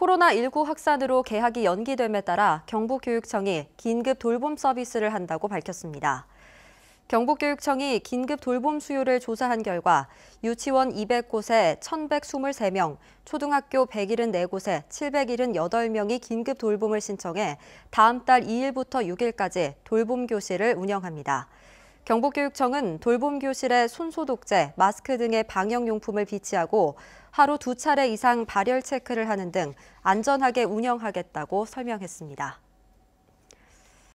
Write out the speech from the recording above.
코로나19 확산으로 개학이 연기됨에 따라 경북교육청이 긴급 돌봄 서비스를 한다고 밝혔습니다. 경북교육청이 긴급 돌봄 수요를 조사한 결과 유치원 200곳에 1,123명, 초등학교 174곳에 778명이 긴급 돌봄을 신청해 다음 달 2일부터 6일까지 돌봄 교실을 운영합니다. 경북교육청은 돌봄교실의 손소독제, 마스크 등의 방역용품을 비치하고 하루 두 차례 이상 발열 체크를 하는 등 안전하게 운영하겠다고 설명했습니다.